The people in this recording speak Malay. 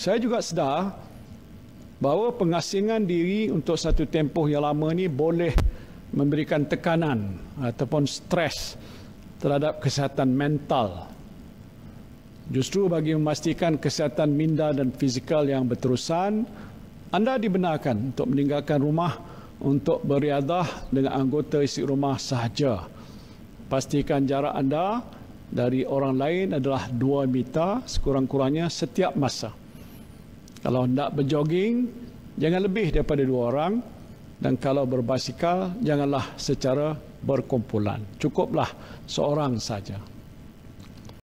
Saya juga sedar bahawa pengasingan diri untuk satu tempoh yang lama ini boleh memberikan tekanan ataupun stres terhadap kesihatan mental. Justru bagi memastikan kesihatan minda dan fizikal yang berterusan, anda dibenarkan untuk meninggalkan rumah untuk beriadah dengan anggota isi rumah sahaja. Pastikan jarak anda dari orang lain adalah 2 meter sekurang-kurangnya setiap masa. Kalau hendak berjoging, jangan lebih daripada dua orang. Dan kalau berbasikal, janganlah secara berkumpulan. Cukuplah seorang saja.